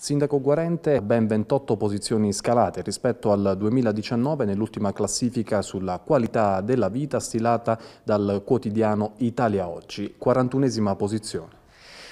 Sindaco Guarente, ben 28 posizioni scalate rispetto al 2019 nell'ultima classifica sulla qualità della vita stilata dal quotidiano Italia Oggi, 41esima posizione.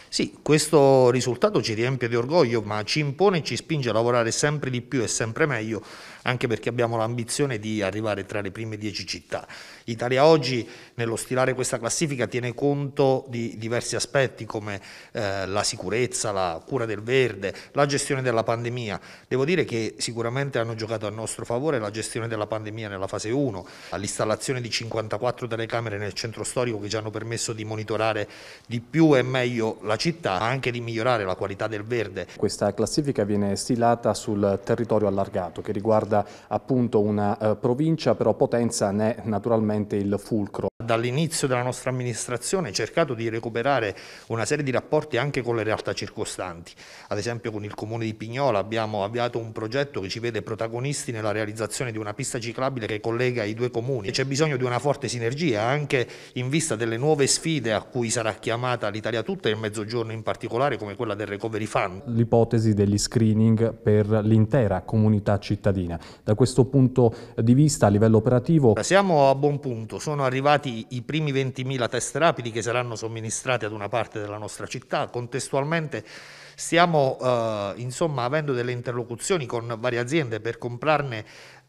Sì, questo risultato ci riempie di orgoglio, ma ci impone e ci spinge a lavorare sempre di più e sempre meglio, anche perché abbiamo l'ambizione di arrivare tra le prime dieci città. Italia Oggi, nello stilare questa classifica, tiene conto di diversi aspetti come eh, la sicurezza, la cura del verde, la gestione della pandemia. Devo dire che sicuramente hanno giocato a nostro favore la gestione della pandemia nella fase 1, l'installazione di 54 telecamere nel centro storico che ci hanno permesso di monitorare di più e meglio la città città, anche di migliorare la qualità del verde. Questa classifica viene stilata sul territorio allargato che riguarda appunto una eh, provincia, però Potenza ne è naturalmente il fulcro dall'inizio della nostra amministrazione cercato di recuperare una serie di rapporti anche con le realtà circostanti. Ad esempio con il comune di Pignola abbiamo avviato un progetto che ci vede protagonisti nella realizzazione di una pista ciclabile che collega i due comuni. C'è bisogno di una forte sinergia anche in vista delle nuove sfide a cui sarà chiamata l'Italia tutta e il Mezzogiorno in particolare come quella del Recovery Fund. L'ipotesi degli screening per l'intera comunità cittadina. Da questo punto di vista a livello operativo... Siamo a buon punto, sono arrivati i primi 20.000 test rapidi che saranno somministrati ad una parte della nostra città. Contestualmente stiamo eh, insomma, avendo delle interlocuzioni con varie aziende per comprarne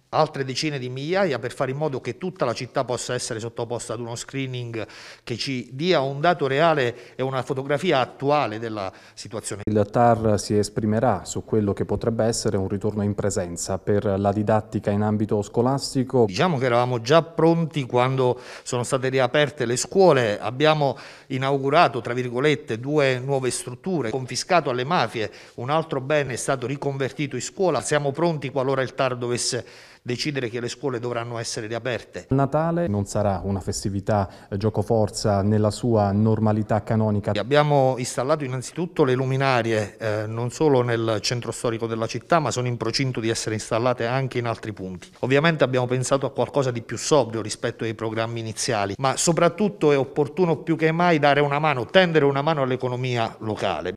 altre decine di migliaia per fare in modo che tutta la città possa essere sottoposta ad uno screening che ci dia un dato reale e una fotografia attuale della situazione. Il TAR si esprimerà su quello che potrebbe essere un ritorno in presenza per la didattica in ambito scolastico. Diciamo che eravamo già pronti quando sono state riaperte le scuole, abbiamo inaugurato tra virgolette due nuove strutture, confiscato alle mafie, un altro bene è stato riconvertito in scuola, siamo pronti qualora il TAR dovesse decidere che le scuole dovranno essere riaperte. Natale non sarà una festività eh, giocoforza nella sua normalità canonica. Abbiamo installato innanzitutto le luminarie eh, non solo nel centro storico della città ma sono in procinto di essere installate anche in altri punti. Ovviamente abbiamo pensato a qualcosa di più sobrio rispetto ai programmi iniziali ma soprattutto è opportuno più che mai dare una mano, tendere una mano all'economia locale.